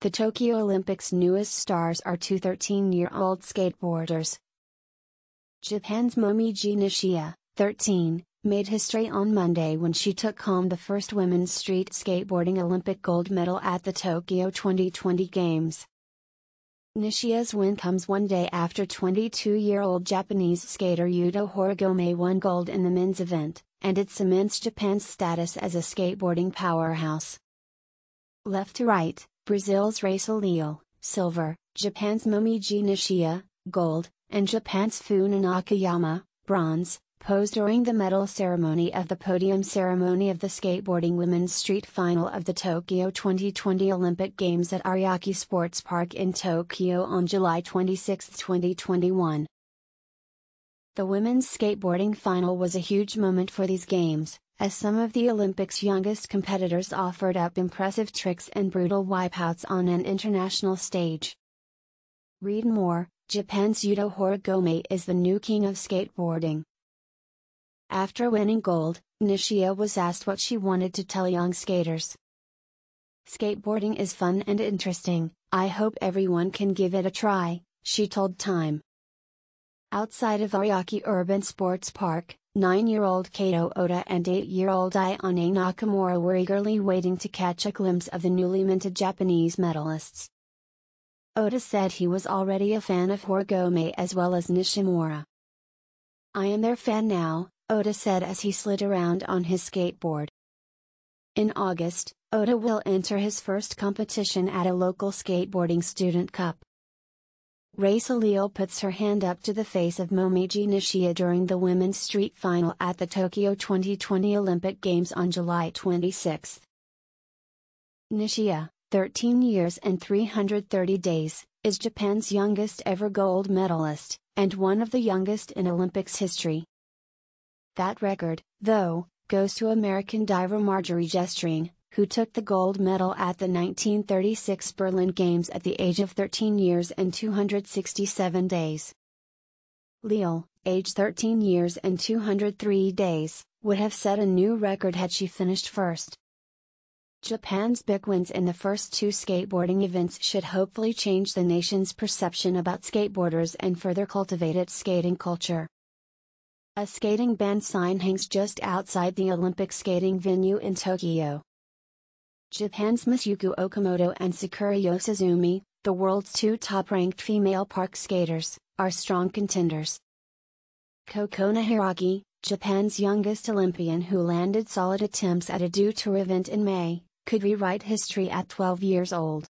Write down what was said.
The Tokyo Olympics' newest stars are two 13 year old skateboarders. Japan's Momiji Nishia, 13, made history on Monday when she took home the first women's street skateboarding Olympic gold medal at the Tokyo 2020 Games. Nishia's win comes one day after 22 year old Japanese skater Yudo Horigome won gold in the men's event, and it cements Japan's status as a skateboarding powerhouse. Left to right, Brazil's Rachel Leal, silver, Japan's Momiji Nishia, gold, and Japan's Funa Nakayama, bronze, posed during the medal ceremony of the podium ceremony of the skateboarding women's street final of the Tokyo 2020 Olympic Games at Ariake Sports Park in Tokyo on July 26, 2021. The women's skateboarding final was a huge moment for these games, as some of the Olympics' youngest competitors offered up impressive tricks and brutal wipeouts on an international stage. Read more Japan's Yuto Horigome is the new king of skateboarding. After winning gold, Nishio was asked what she wanted to tell young skaters. Skateboarding is fun and interesting, I hope everyone can give it a try, she told Time. Outside of Ariake Urban Sports Park, 9-year-old Kato Oda and 8-year-old Ione Nakamura were eagerly waiting to catch a glimpse of the newly minted Japanese medalists. Oda said he was already a fan of Horigome as well as Nishimura. I am their fan now, Oda said as he slid around on his skateboard. In August, Oda will enter his first competition at a local skateboarding student cup. Raisa Leal puts her hand up to the face of Momiji Nishia during the women's street final at the Tokyo 2020 Olympic Games on July 26. Nishia, 13 years and 330 days, is Japan's youngest ever gold medalist, and one of the youngest in Olympics history. That record, though, goes to American diver Marjorie Gesturing, who took the gold medal at the 1936 Berlin Games at the age of 13 years and 267 days. Leal, age 13 years and 203 days, would have set a new record had she finished first. Japan's big wins in the first two skateboarding events should hopefully change the nation's perception about skateboarders and further cultivate its skating culture. A skating ban sign hangs just outside the Olympic skating venue in Tokyo. Japan's Masayuko Okamoto and Sakura Yosuzumi, the world's two top-ranked female park skaters, are strong contenders. Kokona Hiragi, Japan's youngest Olympian who landed solid attempts at a duet tour event in May, could rewrite history at 12 years old.